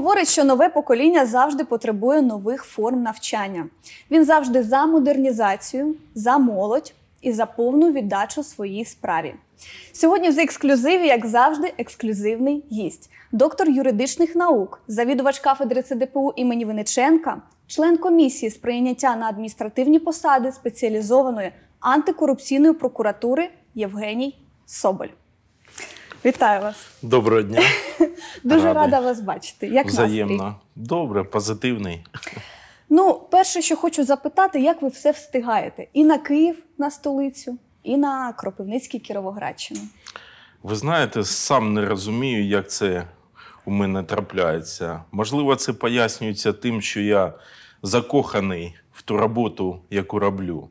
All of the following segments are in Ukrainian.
говорить, що нове покоління завжди потребує нових форм навчання. Він завжди за модернізацію, за молодь і за повну віддачу своїй справі. Сьогодні в ексклюзиві, як завжди, ексклюзивний гість, доктор юридичних наук, завідувач кафедри ЦДПУ імені Винниченка, член комісії з прийняття на адміністративні посади спеціалізованої антикорупційної прокуратури Євгеній Соболь. Вітаю вас. Доброго дня. Дуже рада вас бачити. Як Взаємно. Настрій? Добре, позитивний. Ну, перше, що хочу запитати, як ви все встигаєте? І на Київ, на столицю, і на Кропивницький Кіровоградщину. Ви знаєте, сам не розумію, як це у мене трапляється. Можливо, це пояснюється тим, що я закоханий в ту роботу, яку роблю.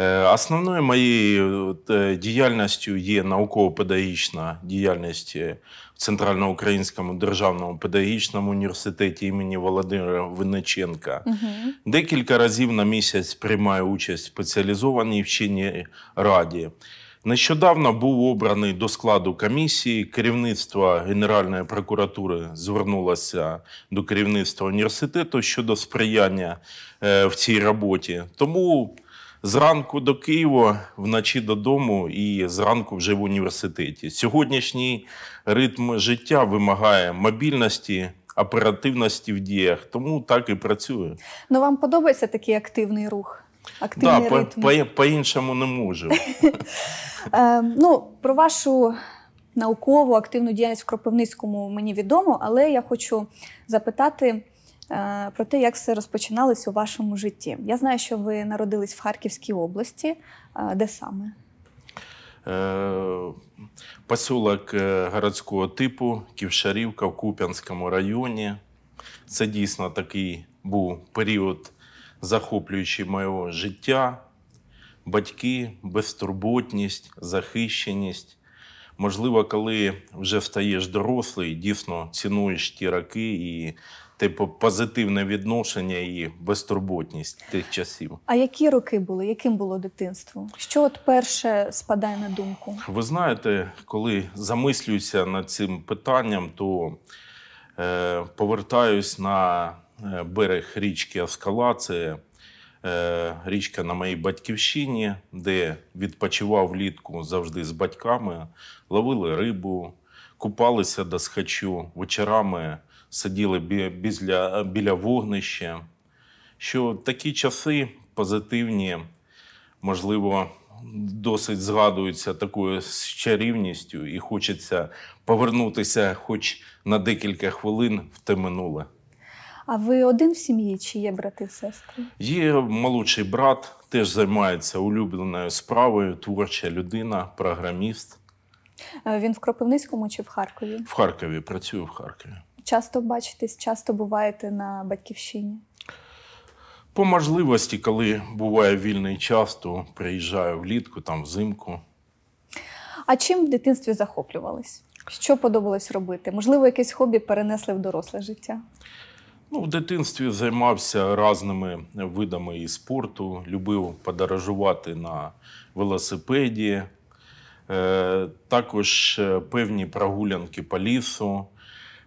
Е, основною моєю е, діяльністю є науково-педагогічна діяльність е, в Центральноукраїнському державному педагогічному університеті імені Володимира Винниченка. Угу. Декілька разів на місяць приймаю участь в спеціалізованій вченій раді. Нещодавно був обраний до складу комісії. Керівництво Генеральної прокуратури звернулося до керівництва університету щодо сприяння в цій роботі. Тому Зранку до Києва, вночі додому, і зранку вже в університеті. Сьогоднішній ритм життя вимагає мобільності, оперативності в діях, тому так і працює. Ну вам подобається такий активний рух? Активний да, ритм? по, по, по іншому не можу. Е, ну про вашу наукову активну діяльність в Кропивницькому мені відомо, але я хочу запитати. Е, про те, як все розпочиналось у вашому житті. Я знаю, що ви народились в Харківській області. Е, де саме? Е, Посілок городського типу Ківшарівка в Куп'янському районі. Це дійсно такий був період, захоплюючий моєго життя. Батьки, безтурботність, захищеність. Можливо, коли вже стаєш дорослий, дійсно цінуєш ті роки і типу, позитивне відношення і безтурботність тих часів. А які роки були? Яким було дитинство? Що от перше спадає на думку? Ви знаєте, коли замислююся над цим питанням, то е, повертаюсь на е, берег річки Аскала. Це е, Річка на моїй батьківщині, де відпочивав влітку завжди з батьками, ловили рибу, купалися до схачу, вечорами сиділи біля, біля вогнища. Що такі часи позитивні, можливо, досить згадуються такою чарівністю, і хочеться повернутися, хоч на декілька хвилин в те минуле. А ви один в сім'ї чи є брати, і сестри? Є молодший брат, теж займається улюбленою справою, творча людина, програміст. Е, він в Кропивницькому чи в Харкові? В Харкові працюю в Харкові часто бачитесь, часто буваєте на батьківщині? По можливості, коли буває вільний час, то приїжджаю влітку, там взимку. А чим в дитинстві захоплювались? Що подобалось робити? Можливо, якесь хобі перенесли в доросле життя? Ну, В дитинстві займався різними видами і спорту, любив подорожувати на велосипеді, е, також е, певні прогулянки по лісу.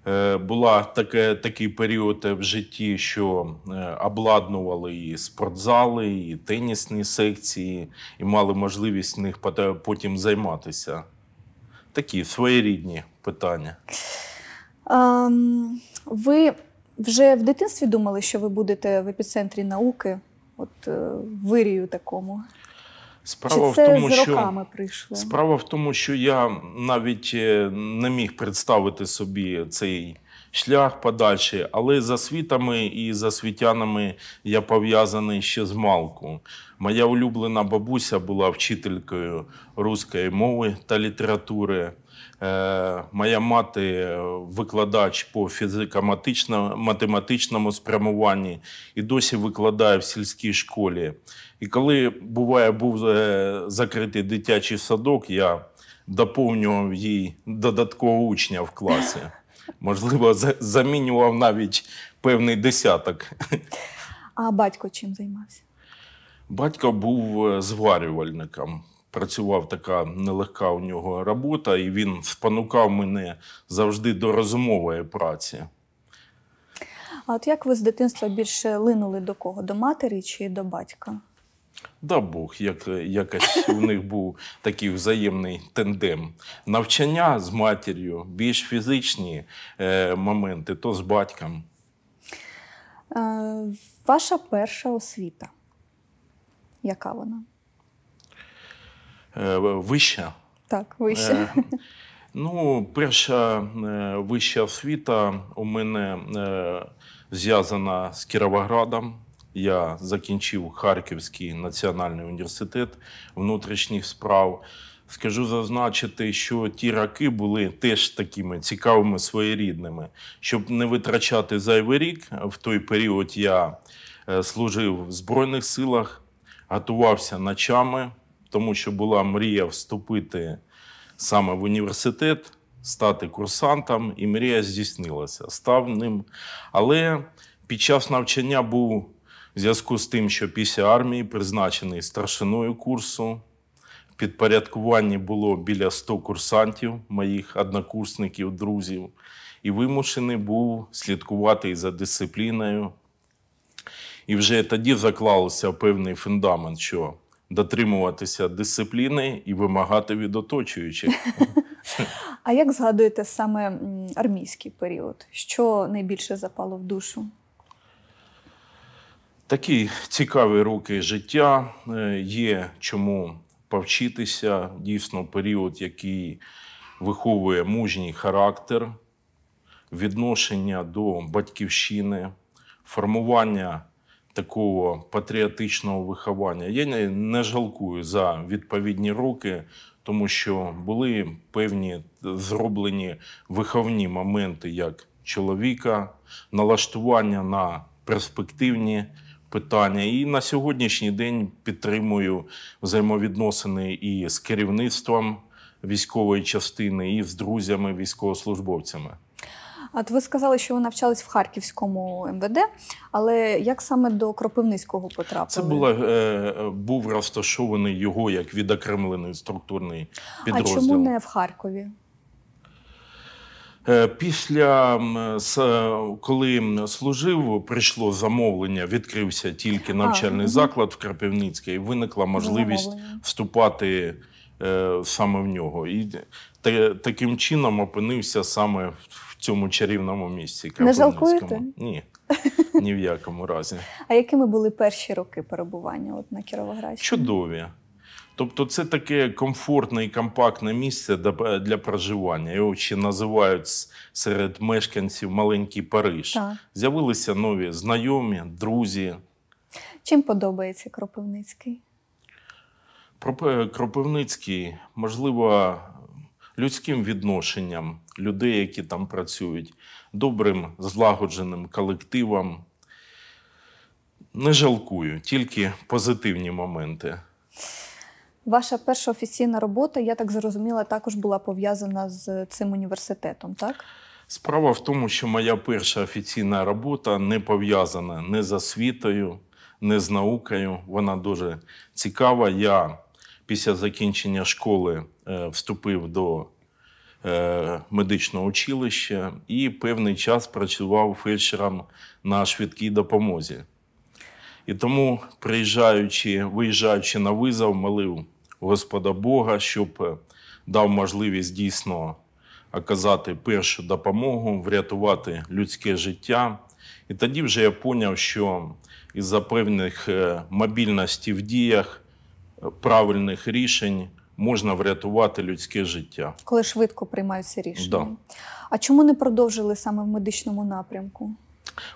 Е, була таке, такий період в житті, що е, обладнували і спортзали, і тенісні секції, і мали можливість в них потім займатися. Такі своєрідні питання. Ем, ви вже в дитинстві думали, що ви будете в епіцентрі науки, от е, вирію такому? Справа Чи це в тому, з роками що прийшло? справа в тому, що я навіть е, не міг представити собі цей шлях подальший, але за світами і за світянами я пов'язаний ще з малку. Моя улюблена бабуся була вчителькою руської мови та літератури. Е, моя мати е, викладач по фізико-математичному спрямуванні і досі викладає в сільській школі. І коли буває був е, закритий дитячий садок, я доповнював їй додаткового учня в класі. Можливо, замінював навіть певний десяток. А батько чим займався? Батько був зварювальником працював така нелегка у нього робота, і він спонукав мене завжди до розумової праці. А от як ви з дитинства більше линули до кого? До матері чи до батька? Да Бог, як, якось у них був такий взаємний тендем. Навчання з матір'ю, більш фізичні е, моменти, то з батьком. Е, Ваша перша освіта. Яка вона? Е, вища? Так, вища. Е, ну, перша е, вища освіта у мене зв'язана з Кіровоградом. Я закінчив Харківський національний університет внутрішніх справ. Скажу зазначити, що ті роки були теж такими цікавими своєрідними. Щоб не витрачати зайвий рік, в той період я служив в Збройних силах, готувався ночами тому що була мрія вступити саме в університет, стати курсантом, і мрія здійснилася. Став ним. Але під час навчання був в зв'язку з тим, що після армії призначений старшиною курсу. В підпорядкуванні було біля 100 курсантів, моїх однокурсників, друзів, і вимушений був слідкувати за дисципліною. І вже тоді заклалося певний фундамент, що дотримуватися дисципліни і вимагати від оточуючих. А як згадуєте саме армійський період? Що найбільше запало в душу? Такі цікаві роки життя. Е, є чому повчитися. Дійсно, період, який виховує мужній характер, відношення до батьківщини, формування такого патріотичного виховання. Я не, не жалкую за відповідні роки, тому що були певні зроблені виховні моменти як чоловіка, налаштування на перспективні. Питання і на сьогоднішній день підтримую взаємовідносини і з керівництвом військової частини, і з друзями, військовослужбовцями. От ви сказали, що ви навчались в Харківському МВД, але як саме до Кропивницького потрапили? Це була, е, був розташований його як відокремлений структурний підрозділ. А чому не в Харкові? Е, після е, коли служив, прийшло замовлення, відкрився тільки навчальний а, заклад в Кропивницькій. Виникла можливість вступати Е, саме в нього. І таким чином опинився саме в цьому чарівному місці. Не жалкуєте? Ні. Ні в якому разі. А якими були перші роки перебування от на Кіровоградщині? Чудові. Тобто, це таке комфортне і компактне місце для проживання. Його ще називають серед мешканців маленький Париж. Так. З'явилися нові знайомі, друзі. Чим подобається Кропивницький? Е, Кропивницький, можливо, людським відношенням людей, які там працюють, добрим злагодженим колективом. Не жалкую, тільки позитивні моменти. Ваша перша офіційна робота, я так зрозуміла, також була пов'язана з цим університетом, так? Справа в тому, що моя перша офіційна робота не пов'язана не з освітою, не з наукою. Вона дуже цікава. Я після закінчення школи е, вступив до е, медичного училища і певний час працював фельдшером на швидкій допомозі. І тому, приїжджаючи, виїжджаючи на визов, молив Господа Бога, щоб е, дав можливість дійсно оказати першу допомогу, врятувати людське життя. І тоді вже я зрозумів, що із-за певних мобільності в діях правильних рішень можна врятувати людське життя. Коли швидко приймаються рішення. Да. А чому не продовжили саме в медичному напрямку?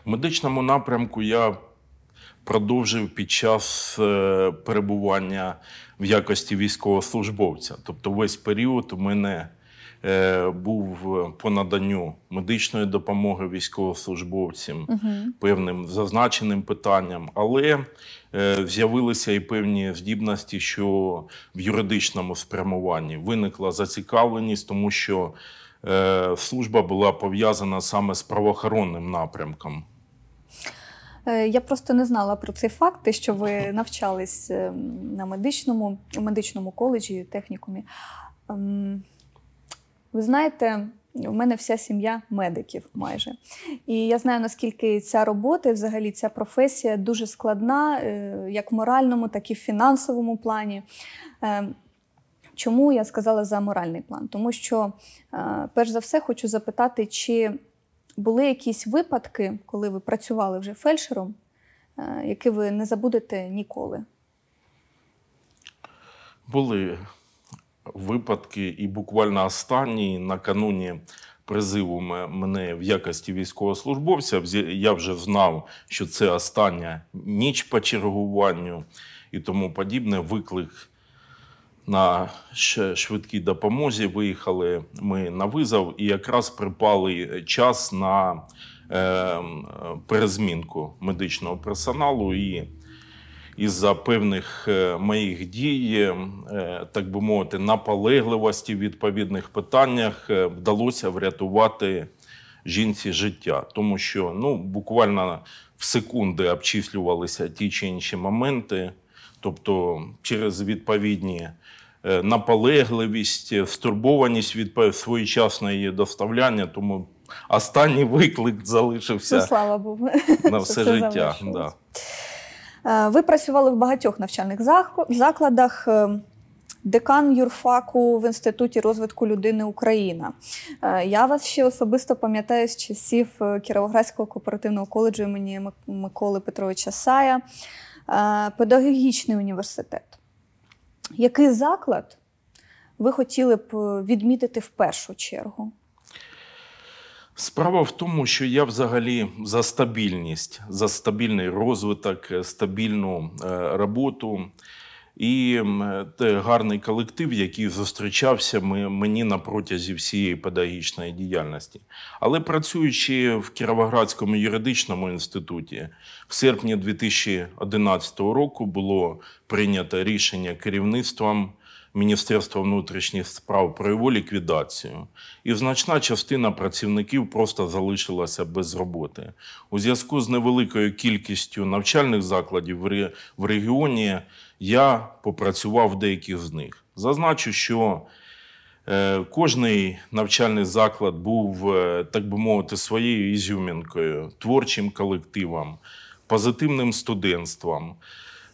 В медичному напрямку я продовжив під час е, перебування в якості військовослужбовця. Тобто, весь період у мене Е, був по наданню медичної допомоги військовослужбовцям угу. певним зазначеним питанням, але е, з'явилися і певні здібності, що в юридичному спрямуванні виникла зацікавленість, тому що е, служба була пов'язана саме з правоохоронним напрямком. Я просто не знала про ці факти, що ви навчались ем, на медичному медичному коледжі технікумі. Ем, ви знаєте, в мене вся сім'я медиків майже. І я знаю, наскільки ця робота, і взагалі ця професія дуже складна, е, як в моральному, так і в фінансовому плані. Е, чому я сказала за моральний план? Тому що, е, перш за все, хочу запитати, чи були якісь випадки, коли ви працювали вже фельдшером, які ви не забудете ніколи? Були випадки, і буквально останній накануні призиву мене в якості військовослужбовця. Я вже знав, що це остання ніч по чергуванню і тому подібне. Виклик на швидкій допомозі виїхали ми на визов і якраз припали час на ем, перезмінку медичного персоналу. і із-за певних е, моїх дій, е, так би мовити, наполегливості в відповідних питаннях е, вдалося врятувати жінці життя, тому що ну буквально в секунди обчислювалися ті чи інші моменти, тобто через відповідні. Наполегливість, стурбованість від своєчасного її доставляння, тому останній виклик залишився ну, слава Богу. на все, все життя. Да. Е, ви працювали в багатьох навчальних закладах. Е, декан юрфаку в інституті розвитку людини Україна. Е, я вас ще особисто пам'ятаю з часів Кіровоградського кооперативного коледжу імені Миколи Петровича Сая, педагогічний університет. Який заклад ви хотіли б відмітити в першу чергу? Справа в тому, що я взагалі за стабільність, за стабільний розвиток, е, стабільну е, роботу і гарний колектив, який зустрічався мені на протязі всієї педагогічної діяльності. Але працюючи в Кіровоградському юридичному інституті, в серпні 2011 року було прийнято рішення керівництвом. Міністерства внутрішніх справ про його ліквідацію, і значна частина працівників просто залишилася без роботи. У зв'язку з невеликою кількістю навчальних закладів в регіоні я попрацював в деяких з них. Зазначу, що е, Кожний навчальний заклад був, е, так би мовити, своєю ізюмінкою, творчим колективом, позитивним студентством.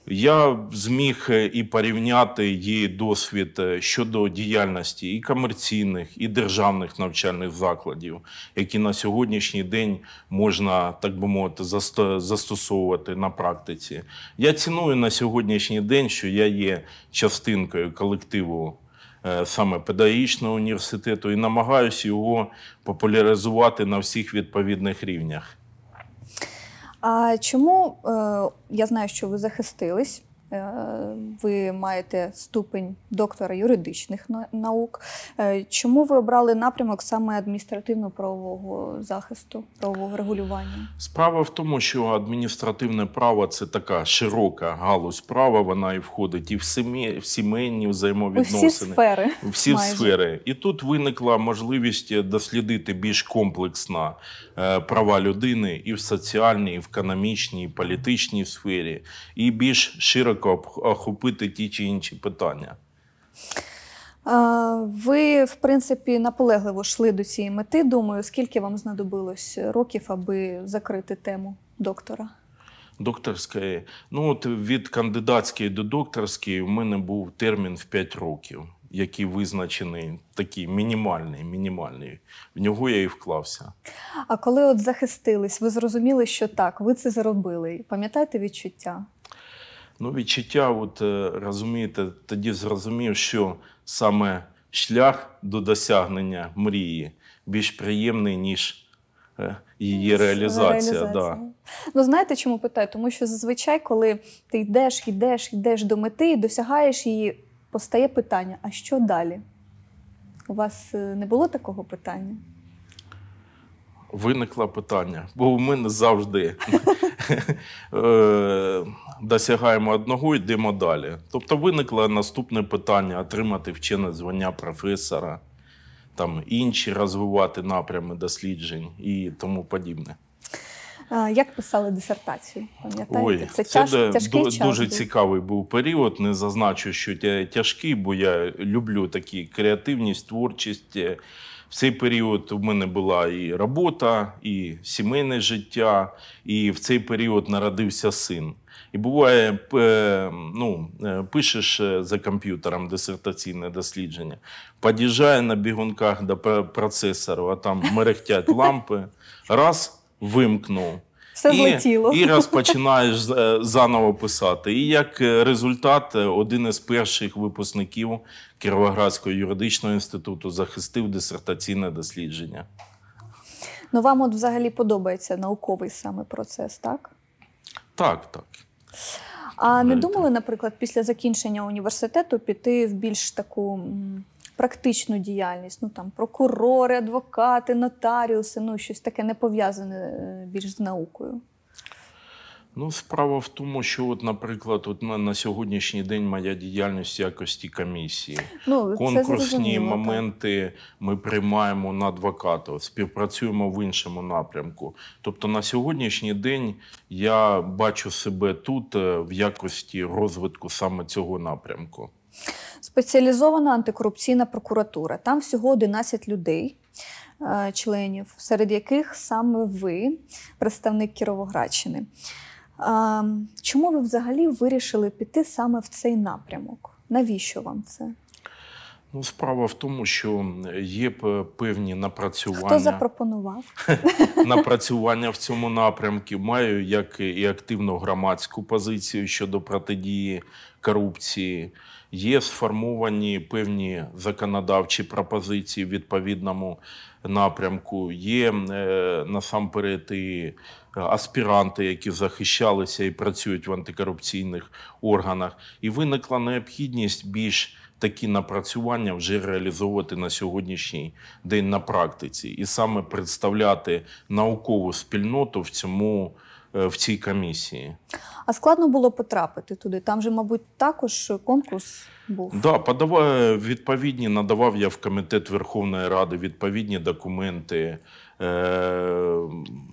Я зміг е, і порівняти її досвід е, щодо діяльності і комерційних, і державних навчальних закладів, які на сьогоднішній день можна так би мовити застосовувати на практиці. Я ціную на сьогоднішній день, що я є частинкою колективу. Е, саме педагогічного університету і намагаюся його популяризувати на всіх відповідних рівнях. А чому е, я знаю, що ви захистились? Е, ви маєте ступень доктора юридичних наук. Е, чому ви обрали напрямок саме адміністративно-правового захисту, правового регулювання? Справа в тому, що адміністративне право це така широка галузь права. Вона і входить і в сім'ї, в сімейні взаємовідносини, У всі сфери. Всі майже. сфери. І тут виникла можливість дослідити більш комплексно е, права людини і в соціальній, і в економічній, і в політичній сфері, і більш широко широко охопити ті чи інші питання. Ви, в принципі, наполегливо йшли до цієї мети. Думаю, скільки вам знадобилось років, аби закрити тему доктора? Докторської. Ну, от від кандидатської до докторської в мене був термін в 5 років, який визначений такий мінімальний. мінімальний. В нього я і вклався. А коли от захистились, ви зрозуміли, що так, ви це зробили. Пам'ятаєте відчуття? Ну, відчуття, от е, розумієте, тоді зрозумів, що саме шлях до досягнення мрії більш приємний, ніж е, її реалізація. реалізація. Да. Ну, знаєте, чому питаю? Тому що зазвичай, коли ти йдеш, йдеш, йдеш до мети, і досягаєш її, постає питання: а що далі? У вас е, не було такого питання? Виникло питання, бо в мене завжди Е, досягаємо одного, йдемо далі. Тобто виникло наступне питання: отримати вчене звання професора, там інші розвивати напрями досліджень і тому подібне. Як писали дисертацію? Пам'ятаєте, це, це тяж, тяжкий час? дуже цікавий був період. Не зазначу, що тяжкий, бо я люблю такі креативність, творчість. Е, в цей період у мене була і робота, і сімейне життя, і в цей період народився син. І буває, е, ну, е, пишеш е, за комп'ютером дисертаційне дослідження, під'їжджає на бігунках до процесору, а там мерехтять лампи, раз вимкнув. Все і, злетіло. і розпочинаєш е, заново писати. І як е, результат, е, один із перших випускників Кіровоградського юридичного інституту захистив дисертаційне дослідження. Ну, вам от взагалі подобається науковий саме процес, так? Так, так. А не думали, наприклад, після закінчення університету піти в більш таку практичну діяльність, ну там прокурори, адвокати, нотаріуси, ну щось таке не пов'язане е, більш з наукою. Ну, справа в тому, що, от, наприклад, от на, на сьогоднішній день моя діяльність якості комісії. Ну, Конкурсні моменти так. ми приймаємо на адвоката, співпрацюємо в іншому напрямку. Тобто, на сьогоднішній день я бачу себе тут е, в якості розвитку саме цього напрямку. Спеціалізована антикорупційна прокуратура. Там всього 11 людей, е, членів, серед яких саме ви, представник Кіровоградщини. Е, чому ви взагалі вирішили піти саме в цей напрямок? Навіщо вам це? Ну, справа в тому, що є певні напрацювання. Хто запропонував напрацювання в цьому напрямку. Маю як і активну громадську позицію щодо протидії корупції є сформовані певні законодавчі пропозиції в відповідному напрямку. Є е, насамперед і аспіранти, які захищалися і працюють в антикорупційних органах, і виникла необхідність більш Такі напрацювання вже реалізовувати на сьогоднішній день на практиці, і саме представляти наукову спільноту в цьому Е, в цій комісії. А складно було потрапити туди. Там же, мабуть, також конкурс був. Да, подавав е, відповідні, надавав я в комітет Верховної Ради відповідні документи, е,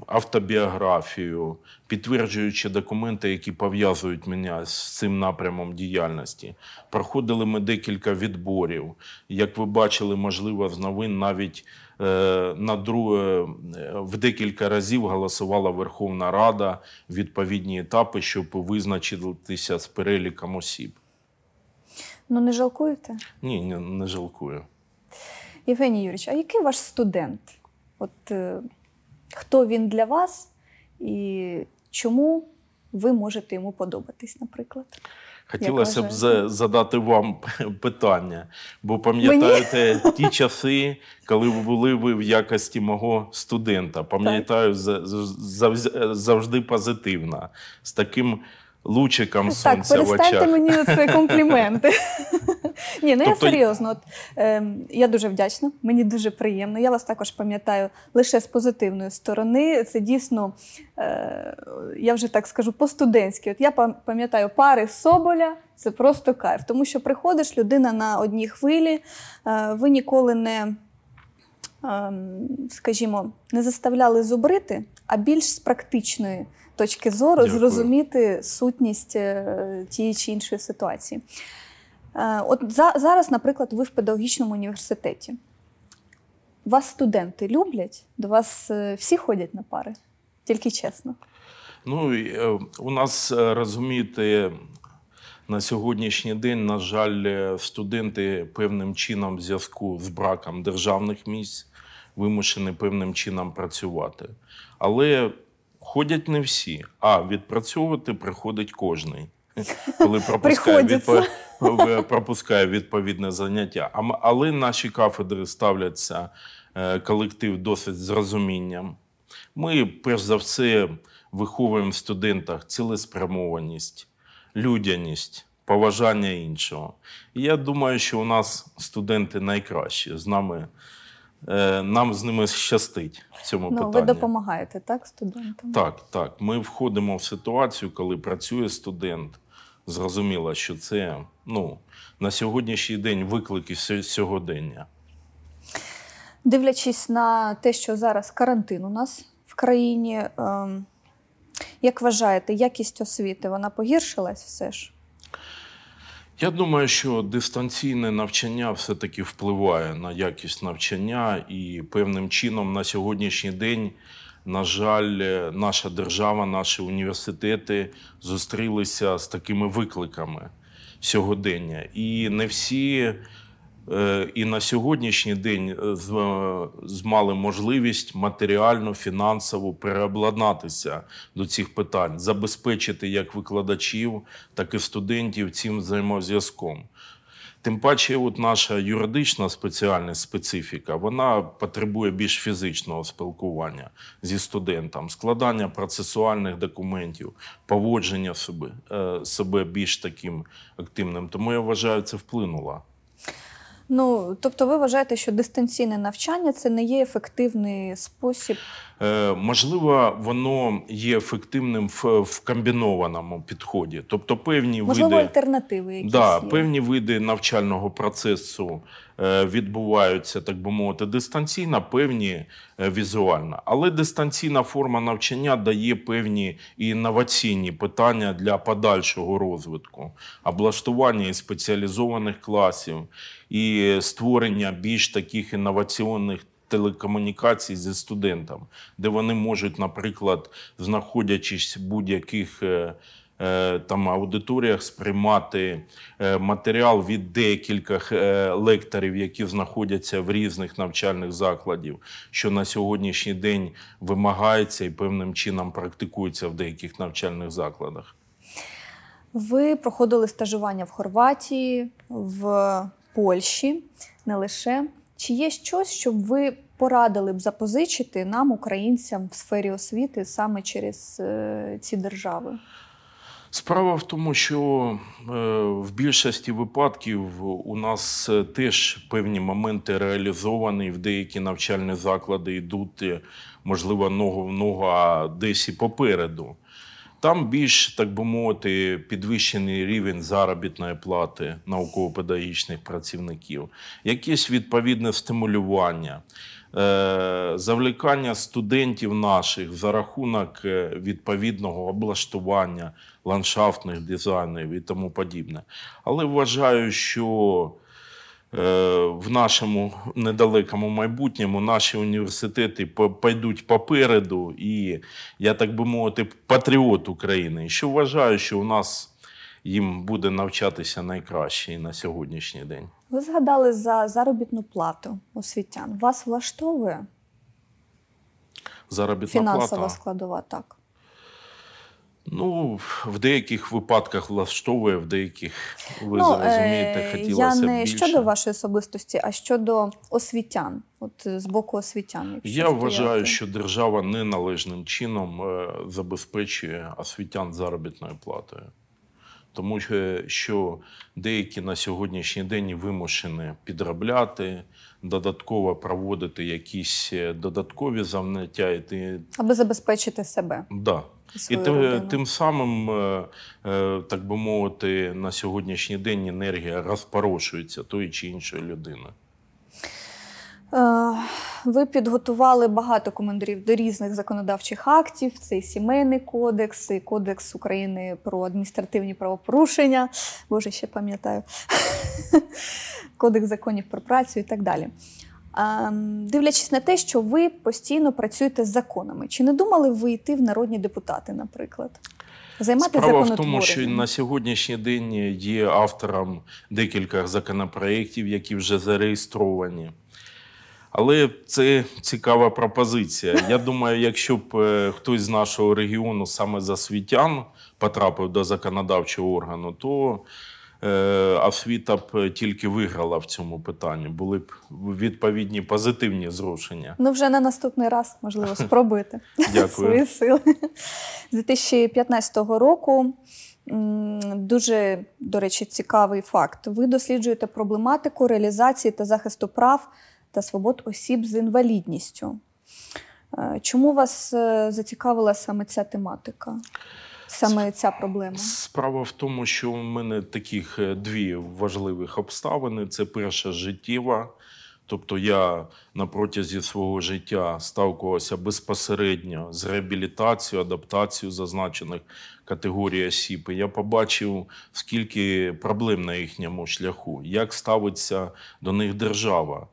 автобіографію, підтверджуючи документи, які пов'язують мене з цим напрямом діяльності. Проходили ми декілька відборів. Як ви бачили, можливо, з новин навіть. Е, на друге е, в декілька разів голосувала Верховна Рада відповідні етапи, щоб визначитися з переліком осіб. Ну не жалкуєте? Ні, не, не жалкую. Євгеній Юрійович, а який ваш студент? От е, хто він для вас і чому ви можете йому подобатись, наприклад? Хотілося б задати вам питання, бо пам'ятаєте ті часи, коли були ви в якості мого студента. Пам'ятаю, завжди позитивна з таким лучиком сонця в очах. Так, перестаньте мені це компліменти. Ні, ну тобто... я серйозно. От, е, Я дуже вдячна, мені дуже приємно. Я вас також пам'ятаю лише з позитивної сторони. Це дійсно, е, я вже так скажу, по-студентськи. От я пам'ятаю пари Соболя. Це просто кайф, тому що приходиш людина на одній хвилі, е, ви ніколи не. Ем, скажімо, не заставляли зубрити, а більш з практичної точки зору Дякую. зрозуміти сутність е, тієї чи іншої ситуації. Е, от за, зараз, наприклад, ви в педагогічному університеті. Вас студенти люблять? До вас е, всі ходять на пари, тільки чесно. Ну, е, у нас розумієте, на сьогоднішній день, на жаль, студенти певним чином в зв'язку з браком державних місць вимушені певним чином працювати. Але ходять не всі, а відпрацьовувати приходить кожний. Коли пропускає відповідь. пропускає відповідне заняття. Але наші кафедри ставляться е, колектив досить з розумінням. Ми, перш за все, виховуємо в студентах цілеспрямованість, людяність, поважання іншого. І я думаю, що у нас студенти найкращі з нами. Е, нам з ними щастить в цьому ну, питанні. Ви допомагаєте так студентам? Так, так. Ми входимо в ситуацію, коли працює студент зрозуміла, що це ну, на сьогоднішній день виклики сьогодення. Дивлячись на те, що зараз карантин у нас в країні, ем, як вважаєте, якість освіти вона погіршилась все ж? Я думаю, що дистанційне навчання все-таки впливає на якість навчання і певним чином на сьогоднішній день на жаль, наша держава, наші університети зустрілися з такими викликами сьогодення. І не всі е, і на сьогоднішній день е, е, мали можливість матеріально, фінансово переобладнатися до цих питань, забезпечити як викладачів, так і студентів цим взаємозв'язком. Тим паче, от наша юридична спеціальність, специфіка, вона потребує більш фізичного спілкування зі студентом, складання процесуальних документів, поводження себе себе більш таким активним. Тому я вважаю, це вплинуло Ну тобто, ви вважаєте, що дистанційне навчання це не є ефективний спосіб? Е, Можливо, воно є ефективним в, в комбінованому підході, тобто певні можливо, види альтернативи, якісь да, є. певні види навчального процесу Е, відбуваються, так би мовити, дистанційно, певні е, візуально. Але дистанційна форма навчання дає певні і інноваційні питання для подальшого розвитку, облаштування і спеціалізованих класів, і створення більш таких інноваційних. Телекомунікацій зі студентами, де вони можуть, наприклад, знаходячись в будь-яких е, Е, там аудиторіях сприймати е, матеріал від декількох е, лекторів, які знаходяться в різних навчальних закладів, що на сьогоднішній день вимагається і певним чином практикується в деяких навчальних закладах. Ви проходили стажування в Хорватії, в Польщі не лише. Чи є щось, щоб ви порадили б запозичити нам, українцям, в сфері освіти саме через ці держави? Справа в тому, що е, в більшості випадків у нас е, теж певні моменти реалізовані в деякі навчальні заклади йдуть, е, можливо, ногу в ногу, а десь і попереду. Там більш, так би мовити, підвищений рівень заробітної плати науково-педагогічних працівників, якесь відповідне стимулювання, завлікання студентів наших за рахунок відповідного облаштування, ландшафтних дизайнів і тому подібне. Але вважаю, що е, в нашому недалекому майбутньому наші університети пойдуть попереду, і я так би мовити, патріот України. Що вважаю, що у нас їм буде навчатися найкраще і на сьогоднішній день. Ви згадали за заробітну плату освітян. Вас влаштовує? Заробітна Фінансова плата? складова так. Ну, в деяких випадках влаштовує, в деяких ви ну, розумієте, е, хотілося Я не щодо вашої особистості, а щодо освітян. От е, з боку освітян. Я стояти. вважаю, що держава неналежним чином е, забезпечує освітян заробітною платою, тому що деякі на сьогоднішній день вимушені підробляти. Додатково проводити якісь додаткові заняття. і ти... аби забезпечити себе. Да і те, тим самим, е, е, так би мовити, на сьогоднішній день енергія розпорошується тої чи іншої людини. Е, ви підготували багато коментарів до різних законодавчих актів: це і сімейний кодекс, і кодекс України про адміністративні правопорушення. Боже, ще пам'ятаю, кодекс законів про працю і так далі. Ем, дивлячись на те, що ви постійно працюєте з законами, чи не думали ви йти в народні депутати, наприклад? Займати Справа в тому, що на сьогоднішній день є автором декілька законопроєктів, які вже зареєстровані. Але це цікава пропозиція. Я думаю, якщо б е, хтось з нашого регіону саме за світян потрапив до законодавчого органу, то Е, а б е, тільки виграла в цьому питанні. Були б відповідні позитивні зрушення. Ну вже на наступний раз можливо спробуйте свої сили з 2015 року. Дуже, до речі, цікавий факт. Ви досліджуєте проблематику реалізації та захисту прав та свобод осіб з інвалідністю. Е, чому вас зацікавила саме ця тематика? саме ця проблема? Справа в тому, що в мене таких е, дві важливих обставини: це перша життєва. Тобто я на протязі свого життя ставкувався безпосередньо з реабілітацією, адаптацією зазначених категорій осіб. І Я побачив, скільки проблем на їхньому шляху, як ставиться до них держава.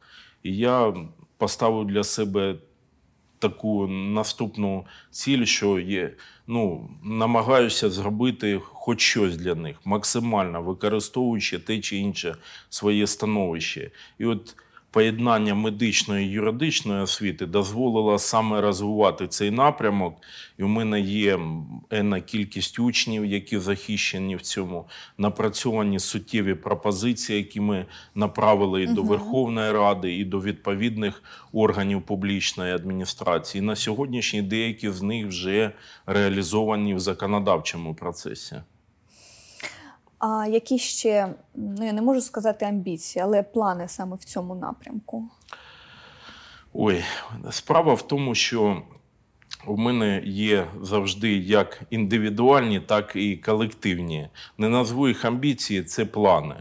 І я поставив для себе таку наступну ціль, що є. Ну намагаюся зробити хоч щось для них, максимально використовуючи те чи інше своє становище, і от поєднання медичної і юридичної освіти дозволило саме розвивати цей напрямок. І у мене є ена кількість учнів, які захищені в цьому напрацьовані суттєві пропозиції, які ми направили і до Верховної Ради, і до відповідних органів публічної адміністрації. на сьогоднішній деякі з них вже реалізовані в законодавчому процесі. А які ще, ну я не можу сказати амбіції, але плани саме в цьому напрямку? Ой, справа в тому, що у мене є завжди як індивідуальні, так і колективні. Не назву їх амбіції, це плани.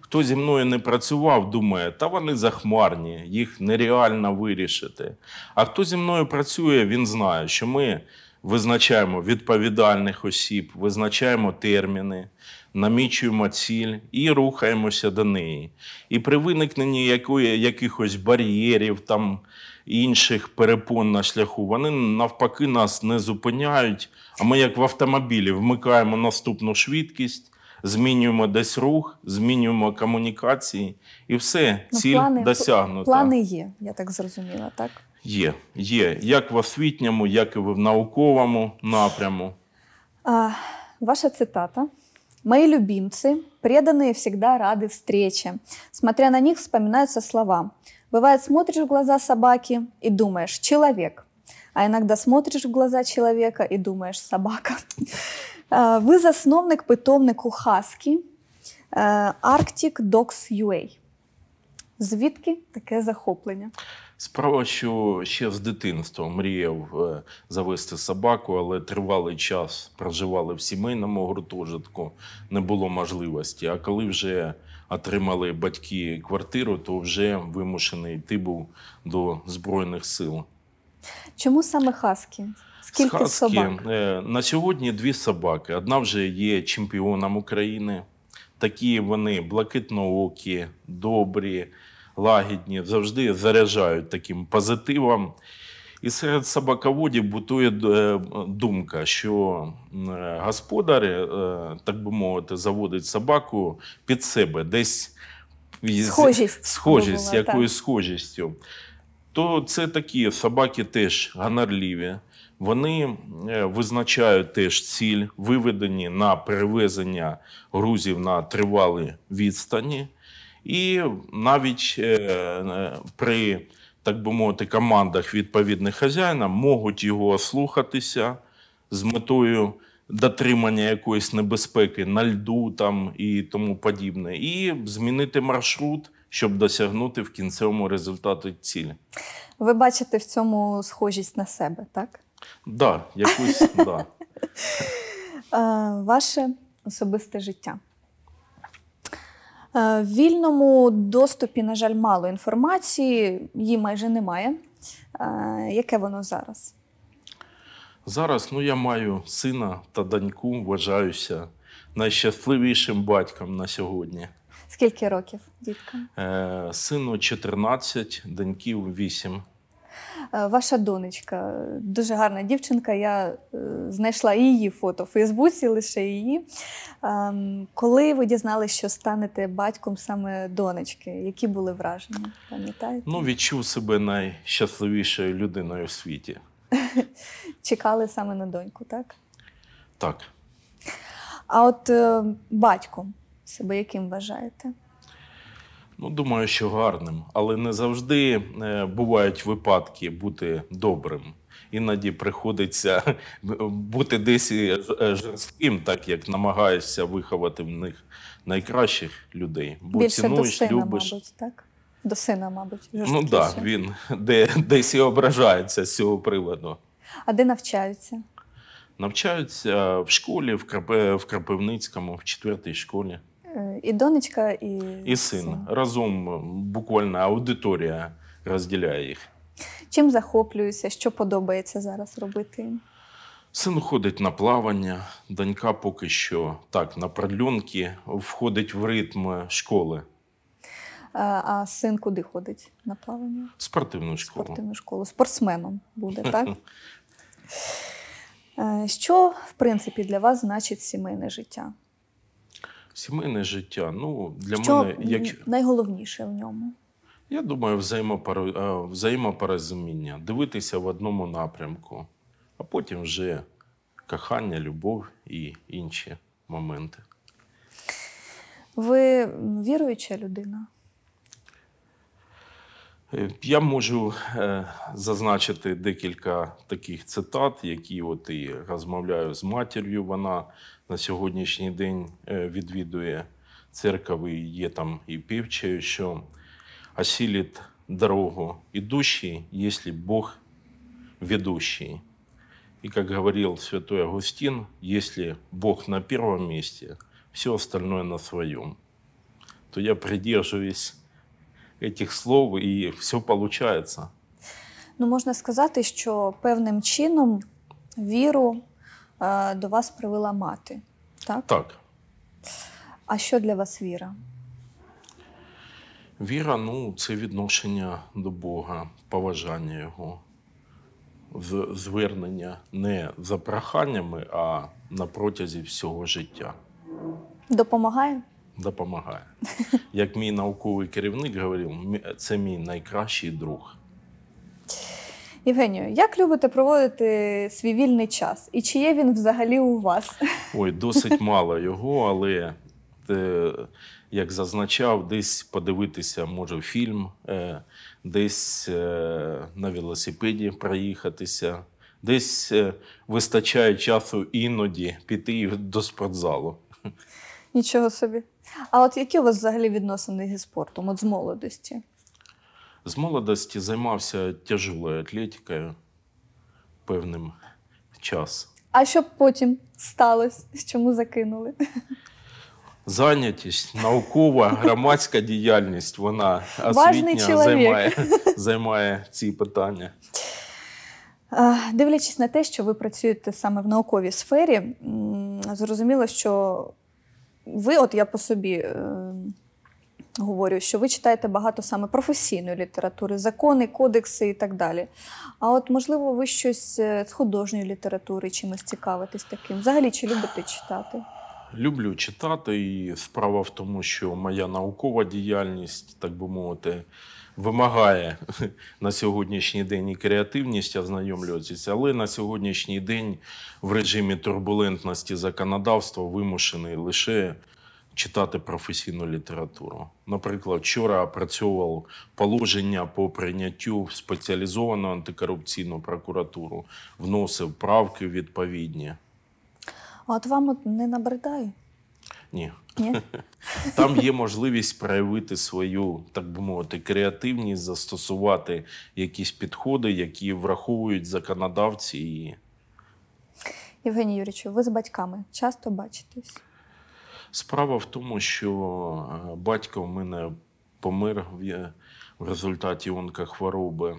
Хто зі мною не працював, думає, та вони захмарні, їх нереально вирішити. А хто зі мною працює, він знає, що ми визначаємо відповідальних осіб, визначаємо терміни намічуємо ціль і рухаємося до неї. І при виникненні якої, якихось бар'єрів там інших перепон на шляху, вони навпаки нас не зупиняють. А ми, як в автомобілі, вмикаємо наступну швидкість. Змінюємо десь рух, змінюємо комунікації, і все ну, ціль плани, досягнута. Плани є, я так зрозуміла, так? Є, є. Як в освітньому, як і в науковому напряму. А, Ваша цитата Мои любимцы, преданные всегда рады встрече. Смотря на них, вспоминаются слова. Бывает, смотришь в глаза собаки и думаешь «человек», а иногда смотришь в глаза человека и думаешь «собака». А, вы засновник питомнику хаски э, Arctic Dogs UA. Звідки таке захоплення? Справа, що ще з дитинства мріяв е, завести собаку, але тривалий час проживали в сімейному гуртожитку, не було можливості. А коли вже отримали батьки квартиру, то вже вимушений йти був до Збройних сил. Чому саме хаски? Скільки хаски? собак? Е, на сьогодні дві собаки. Одна вже є чемпіоном України. Такі вони блакитноокі, добрі лагідні, завжди заряджають таким позитивом. І серед собаководів бутує е, думка, що е, господар, е, так би мовити, заводить собаку під себе, десь схожість, схожість якоюсь схожістю. То це такі собаки теж ганарливі. Вони визначають теж ціль, виведені на перевезення грузів на тривалі відстані. І навіть е, е, при, так би мовити, командах відповідних хазяїна можуть його слухатися з метою дотримання якоїсь небезпеки на льду там і тому подібне, і змінити маршрут. Щоб досягнути в кінцевому результаті цілі, ви бачите в цьому схожість на себе, так? Так, якусь да. Е, ваше особисте життя. Е, в вільному доступі, на жаль, мало інформації, її майже немає. Е, яке воно зараз? Зараз ну, я маю сина та доньку, вважаюся найщасливішим батьком на сьогодні. Скільки років діткам? Е, сину 14, доньків 8. Е, ваша донечка, дуже гарна дівчинка. Я е, знайшла її фото в Фейсбуці, лише її. Ем, коли ви дізналися, що станете батьком саме донечки, які були враження? Пам'ятаєте? Ну, відчув себе найщасливішою людиною в світі. Чекали саме на доньку, так? Так. А от е, батьком себе яким вважаєте? Ну, думаю, що гарним, але не завжди е, бувають випадки бути добрим. Іноді приходиться е, бути десь е, жорстким, так як намагаєшся виховати в них найкращих людей. Бо Більше цінуєш, до сина, любиш. мабуть, так? До сина, мабуть, Ну так, да, він де, десь і ображається з цього приводу. А де навчаються? Навчаються в школі, в Крапивницькому, в четвертій школі. І донечка, і І син. син. Разом буквально аудиторія розділяє їх. Чим захоплююся, що подобається зараз робити Син ходить на плавання, донька поки що так, на пральонки, входить в ритм школи. А, а син куди ходить на плавання? Спортивну школу. Спортивну школу. Спортсменом буде, так? Е, що, в принципі, для вас значить сімейне життя? Сімейне життя. Ну для Що мене як найголовніше в ньому. Я думаю, е, взаємопорозуміння, дивитися в одному напрямку, а потім вже кохання, любов і інші моменти. Ви віруюча людина? Е, я можу е, зазначити декілька таких цитат, які от і розмовляю з матір'ю. Вона на сьогоднішній день е, відвідує церкви, є там і півчею, що осіліт дорогу ідущий, якщо Бог ведущий. І как говорил святой Агустин, якщо Бог на першому місці, все остальное на своєму, то я придерживаюсь этих слов, і все виходить. Ну, можна сказати, що певним чином віру е, э, до вас привела мати. Так? Так. А що для вас віра? Віра ну, це відношення до Бога, поважання Його, звернення не за проханнями, а на протязі всього життя. Допомагає? допомагає. Як мій науковий керівник говорив, це мій найкращий друг. Євгенію, як любите проводити свій вільний час? І чи є він взагалі у вас? Ой, досить мало його, але е, як зазначав, десь подивитися може фільм, е, десь е, на велосипеді проїхатися, десь вистачає часу іноді піти до спортзалу. Нічого собі. А от які у вас взагалі відносини зі спортом? От з молодості? З молодості займався тяжелою атлетикою певним час. А що потім сталося? Чому закинули? Зайнятість, наукова, громадська діяльність вона освітня займає, займає ці питання. Дивлячись на те, що ви працюєте саме в науковій сфері, зрозуміло, що ви, от я по собі е, говорю, що ви читаєте багато саме професійної літератури, закони, кодекси і так далі. А от, можливо, ви щось е, з художньої літератури чимось цікавитесь таким? Взагалі, чи любите читати? Люблю читати, і справа в тому, що моя наукова діяльність, так би мовити, вимагає на сьогоднішній день і креативність ознайомлюватися, але на сьогоднішній день в режимі турбулентності законодавства вимушений лише читати професійну літературу. Наприклад, вчора опрацьовував положення по прийняттю в спеціалізовану антикорупційну прокуратуру, вносив правки відповідні. А От вам не набридає? Ні. Там є можливість проявити свою, так би мовити, креативність, застосувати якісь підходи, які враховують законодавці. І... Євгеній Юрійович, ви з батьками часто бачитесь? Справа в тому, що е, батько в мене помер в результаті онкохвороби.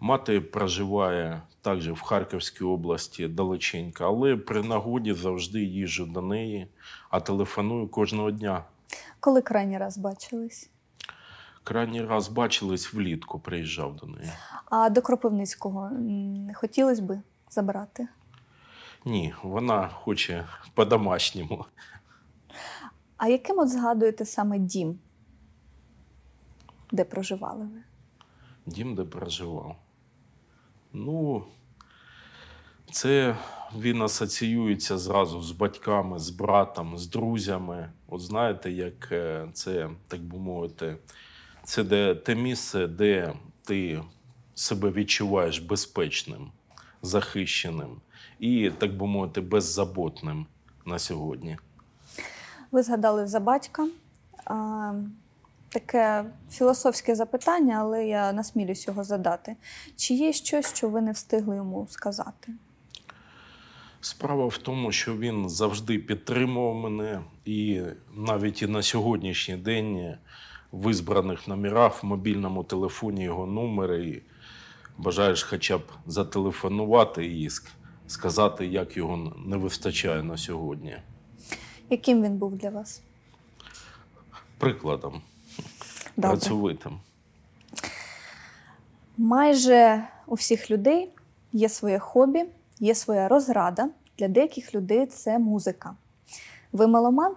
Мати проживає також в Харківській області далеченька, але при нагоді завжди їжу до неї, а телефоную кожного дня. Коли крайній раз бачились? Крайній раз бачились влітку, приїжджав до неї. А до Кропивницького не хотілося би забрати? Ні, вона хоче по-домашньому. А яким от згадуєте саме дім, де проживали ви? Дім, де проживав. Ну, це він асоціюється зразу з батьками, з братом, з друзями. От знаєте, як е, це, так би мовити, це де, те місце, де ти себе відчуваєш безпечним, захищеним і, так би мовити, беззаботним на сьогодні. Ви згадали за батька таке філософське запитання, але я насмілюсь його задати. Чи є щось, що ви не встигли йому сказати? Справа в тому, що він завжди підтримував мене, і навіть і на сьогоднішній день в ізбраних номерах в мобільному телефоні його номери. І бажаєш хоча б зателефонувати і сказати, як його не вистачає на сьогодні. Яким він був для вас? Прикладом. Добре. працьовитим? Майже у всіх людей є своє хобі, є своя розрада. Для деяких людей це музика. Ви меломан?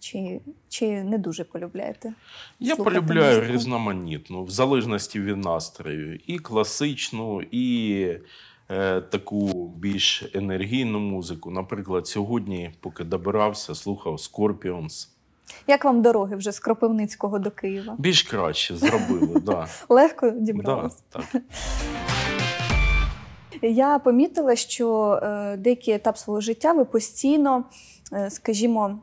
Чи чи не дуже полюбляєте? Я полюбляю музику? різноманітну, в залежності від настрою. І класичну, і е, таку більш енергійну музику. Наприклад, сьогодні, поки добирався, слухав Scorpions. Як вам дороги вже з Кропивницького до Києва? Більш краще зробили, да. Легко дібралися? Да, Я помітила, що е, деякий етап свого життя ви постійно, е, скажімо,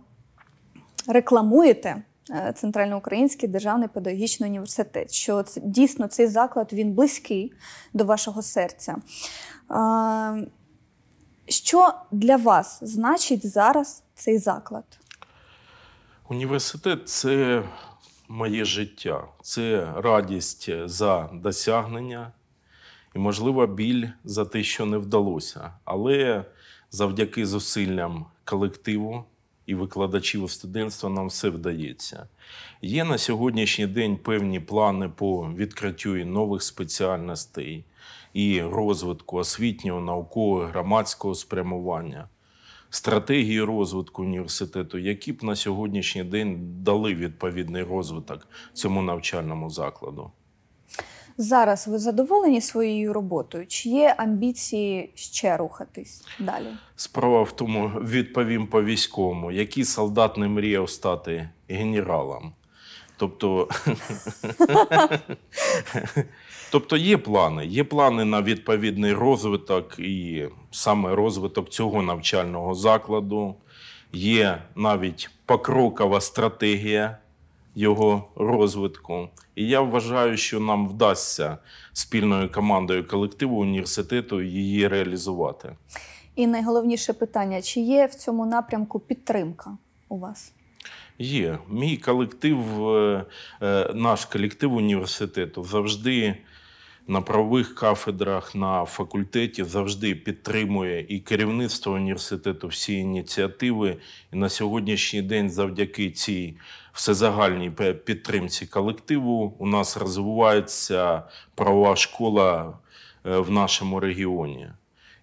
рекламуєте е, Центральноукраїнський державний педагогічний університет, що дійсно цей заклад він близький до вашого серця. Що для вас значить зараз цей заклад? Університет це моє життя, це радість за досягнення і, можливо, біль за те, що не вдалося. Але завдяки зусиллям колективу і викладачів у студентства нам все вдається. Є на сьогоднішній день певні плани по відкриттю нових спеціальностей і розвитку освітнього, наукового, громадського спрямування стратегії розвитку університету, які б на сьогоднішній день дали відповідний розвиток цьому навчальному закладу? Зараз ви задоволені своєю роботою? Чи є амбіції ще рухатись далі? Справа в тому відповім по військовому, який солдат не мріяв стати генералом. Тобто тобто є плани. Є плани на відповідний розвиток і саме розвиток цього навчального закладу. Є навіть покрокова стратегія його розвитку. І я вважаю, що нам вдасться спільною командою колективу університету її реалізувати. І найголовніше питання: чи є в цьому напрямку підтримка у вас? Є. Мій колектив, е, е, наш колектив університету завжди на правових кафедрах, на факультеті завжди підтримує і керівництво університету всі ініціативи. І на сьогоднішній день, завдяки цій всезагальній підтримці колективу, у нас розвивається правова школа е, в нашому регіоні.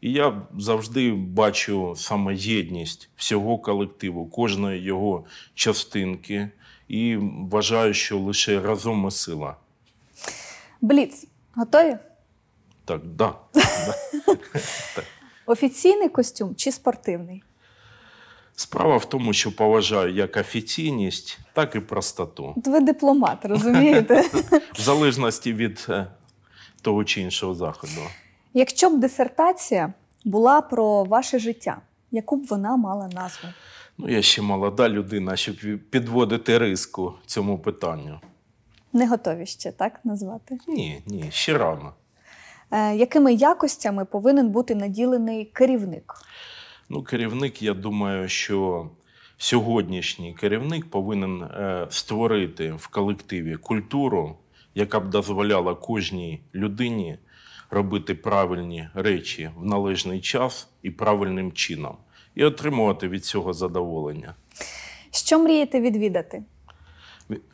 І я завжди бачу самоєдність всього колективу, кожної його частинки, і вважаю, що лише разом ми сила. Бліц, готові? Так, да. Офіційний костюм чи спортивний? Справа в тому, що поважаю як офіційність, так і простоту. ви дипломат, розумієте? В залежності від е, того чи іншого заходу. Якщо б дисертація була про ваше життя, яку б вона мала назву? Ну, я ще молода людина, щоб підводити риску цьому питанню. Не готові ще так назвати? Ні, ні, ще рано. Е, якими якостями повинен бути наділений керівник? Ну, керівник, я думаю, що сьогоднішній керівник повинен е, створити в колективі культуру, яка б дозволяла кожній людині робити правильні речі в належний час і правильним чином, і отримувати від цього задоволення. Що мрієте відвідати?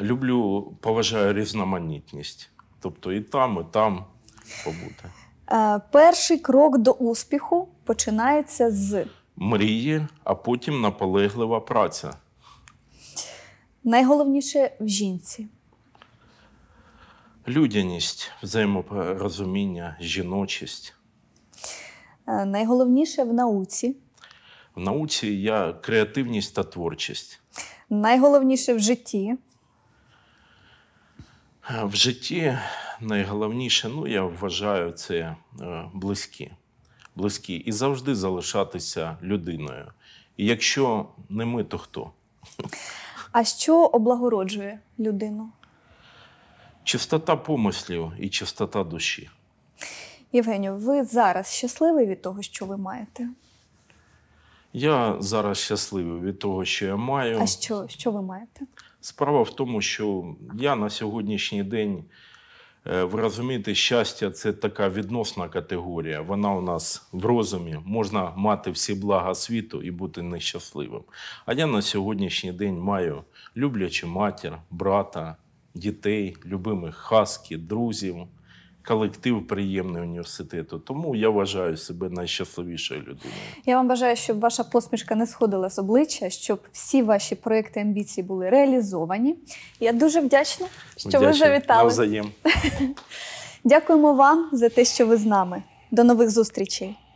Люблю, поважаю різноманітність. Тобто і там, і там побути. Е, перший крок до успіху починається з мрії, а потім наполеглива праця. Найголовніше в жінці людяність, взаєморозуміння, жіночість. Е, найголовніше в науці. В науці я креативність та творчість. Найголовніше в житті. Е, в житті найголовніше, ну я вважаю, це е, близькі. Близькі і завжди залишатися людиною. І якщо не ми, то хто? А що облагороджує людину? чистота помислів і чистота душі. Євгенію, ви зараз щасливий від того, що ви маєте? Я зараз щасливий від того, що я маю. А що, що ви маєте? Справа в тому, що я на сьогоднішній день. Е, ви розумієте, щастя це така відносна категорія. Вона у нас в розумі. Можна мати всі блага світу і бути нещасливим. А я на сьогоднішній день маю люблячу матір, брата, дітей, любимих хаски, друзів, колектив приємний університету. Тому я вважаю себе найщасливішою людиною. Я вам бажаю, щоб ваша посмішка не сходила з обличчя, щоб всі ваші проекти амбіції були реалізовані. Я дуже вдячна, що Вдячний. ви завітали. Навзаєм. Дякуємо вам за те, що ви з нами. До нових зустрічей.